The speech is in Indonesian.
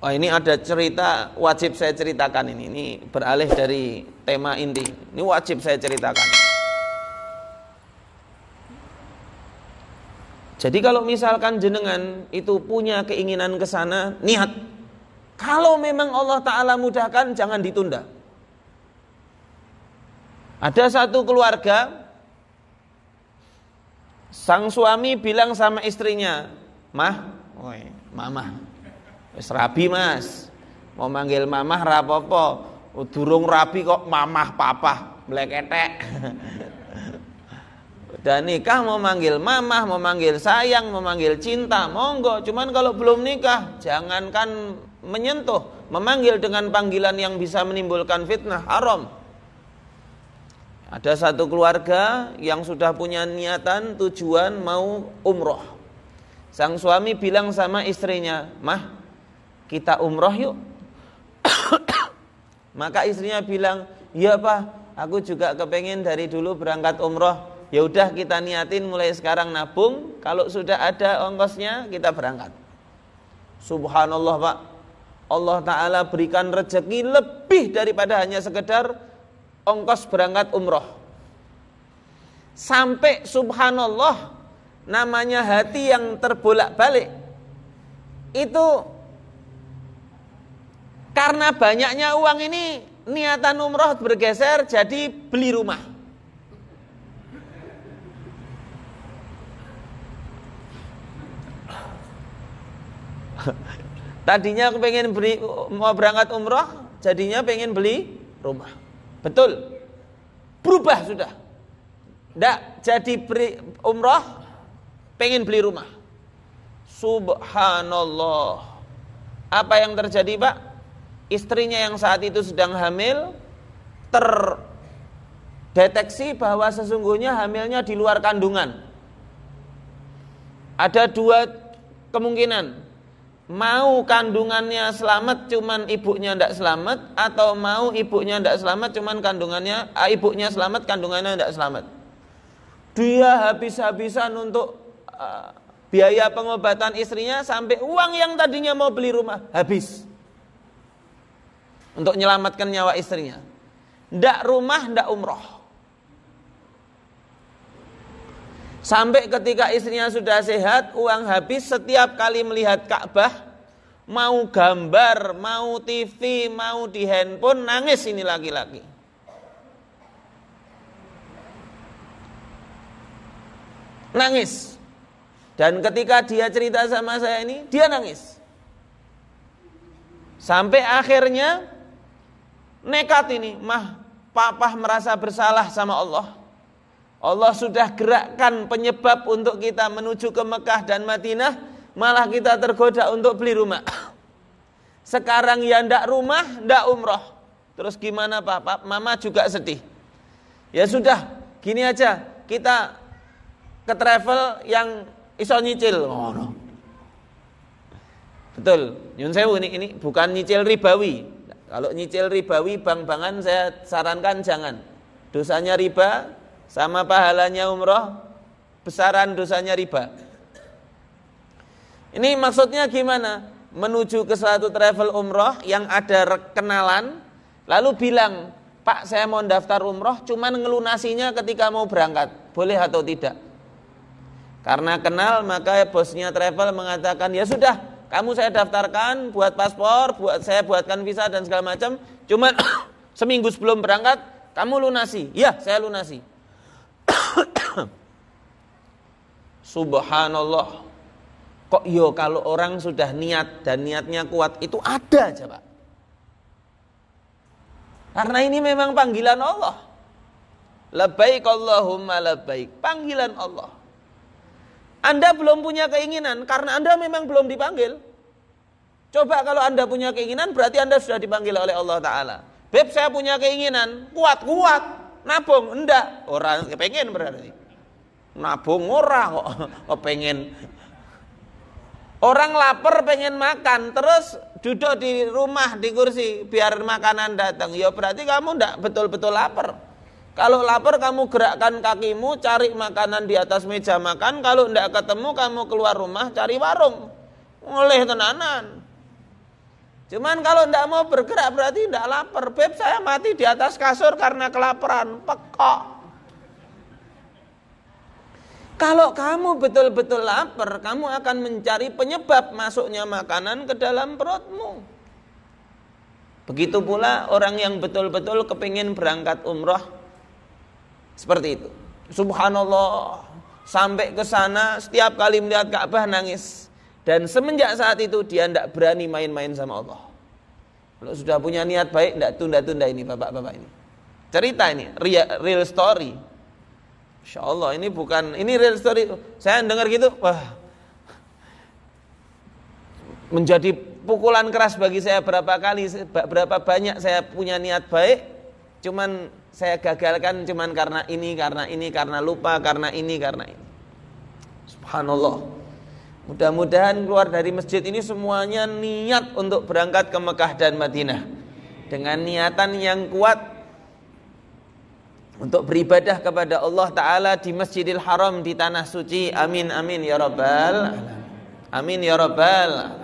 Oh ini ada cerita wajib saya ceritakan ini. Ini beralih dari tema inti. Ini wajib saya ceritakan. Jadi kalau misalkan jenengan itu punya keinginan ke sana, niat. Kalau memang Allah Ta'ala mudahkan, jangan ditunda. Ada satu keluarga, sang suami bilang sama istrinya, Mah, woy, mamah, Wis rabi, Mas. Mau manggil mamah rapopo. Durung rabi kok mamah papah meleketek. Udah nikah mau manggil mamah, mau manggil sayang, mau manggil cinta, monggo. Cuman kalau belum nikah, jangankan menyentuh, memanggil dengan panggilan yang bisa menimbulkan fitnah haram. Ada satu keluarga yang sudah punya niatan tujuan mau umroh. Sang suami bilang sama istrinya, "Mah, kita umroh yuk. Maka istrinya bilang, ya pak, aku juga kepengen dari dulu berangkat umroh. Ya udah kita niatin mulai sekarang nabung, kalau sudah ada ongkosnya kita berangkat. Subhanallah pak, Allah Ta'ala berikan rezeki lebih daripada hanya sekedar ongkos berangkat umroh. Sampai subhanallah namanya hati yang terbolak balik. Itu karena banyaknya uang ini niatan umroh bergeser jadi beli rumah. Tadinya aku pengen beli mau berangkat umroh, jadinya pengen beli rumah. Betul. Berubah sudah. Tidak jadi umroh, pengen beli rumah. Subhanallah. Apa yang terjadi, Pak? istrinya yang saat itu sedang hamil terdeteksi bahwa sesungguhnya hamilnya di luar kandungan. Ada dua kemungkinan. Mau kandungannya selamat cuman ibunya tidak selamat atau mau ibunya tidak selamat cuman kandungannya ah, ibunya selamat kandungannya tidak selamat. Dia habis-habisan untuk uh, biaya pengobatan istrinya sampai uang yang tadinya mau beli rumah habis untuk menyelamatkan nyawa istrinya. Ndak rumah, ndak umroh. Sampai ketika istrinya sudah sehat, uang habis setiap kali melihat Ka'bah, mau gambar, mau TV, mau di handphone, nangis ini laki-laki. Nangis. Dan ketika dia cerita sama saya ini, dia nangis. Sampai akhirnya Nekat ini, mah papa merasa bersalah sama Allah. Allah sudah gerakkan penyebab untuk kita menuju ke Mekah dan Madinah, malah kita tergoda untuk beli rumah. Sekarang ya ndak rumah, ndak umroh. Terus gimana papa? Mama juga sedih. Ya sudah, gini aja, kita ke travel yang iso nyicil. Oh, no. Betul. Yunsewu ini ini bukan nyicil ribawi. Kalau nyicil ribawi bang bankan saya sarankan jangan. Dosanya riba sama pahalanya umroh besaran dosanya riba. Ini maksudnya gimana? Menuju ke suatu travel umroh yang ada kenalan lalu bilang Pak saya mau daftar umroh cuman ngelunasinya ketika mau berangkat boleh atau tidak karena kenal maka bosnya travel mengatakan ya sudah kamu saya daftarkan buat paspor, buat saya buatkan visa dan segala macam. Cuman seminggu sebelum berangkat kamu lunasi. Iya, saya lunasi. Subhanallah. Kok yo kalau orang sudah niat dan niatnya kuat itu ada aja, Pak. Karena ini memang panggilan Allah. Labaik Allahumma labaik. Panggilan Allah. Anda belum punya keinginan karena Anda memang belum dipanggil. Coba kalau Anda punya keinginan berarti Anda sudah dipanggil oleh Allah Ta'ala. Beb saya punya keinginan, kuat-kuat, nabung, enggak. Orang kepengen berarti. Nabung orang kok, kok pengen. Orang lapar pengen makan, terus duduk di rumah di kursi biar makanan datang. Ya berarti kamu enggak betul-betul lapar. Kalau lapar kamu gerakkan kakimu cari makanan di atas meja makan. Kalau tidak ketemu kamu keluar rumah cari warung. Oleh tenanan. Cuman kalau tidak mau bergerak berarti tidak lapar. Beb saya mati di atas kasur karena kelaparan. Pekok. Kalau kamu betul-betul lapar, kamu akan mencari penyebab masuknya makanan ke dalam perutmu. Begitu pula orang yang betul-betul kepingin berangkat umroh, seperti itu. Subhanallah. Sampai ke sana setiap kali melihat Ka'bah nangis. Dan semenjak saat itu dia tidak berani main-main sama Allah. Kalau sudah punya niat baik tidak tunda-tunda ini bapak-bapak ini. Cerita ini real story. Insya Allah ini bukan ini real story. Saya dengar gitu wah menjadi pukulan keras bagi saya berapa kali berapa banyak saya punya niat baik cuman saya gagalkan cuman karena ini, karena ini, karena lupa, karena ini, karena ini. Subhanallah. Mudah-mudahan keluar dari masjid ini semuanya niat untuk berangkat ke Mekah dan Madinah dengan niatan yang kuat untuk beribadah kepada Allah taala di Masjidil Haram di tanah suci. Amin amin ya rabbal Amin ya rabbal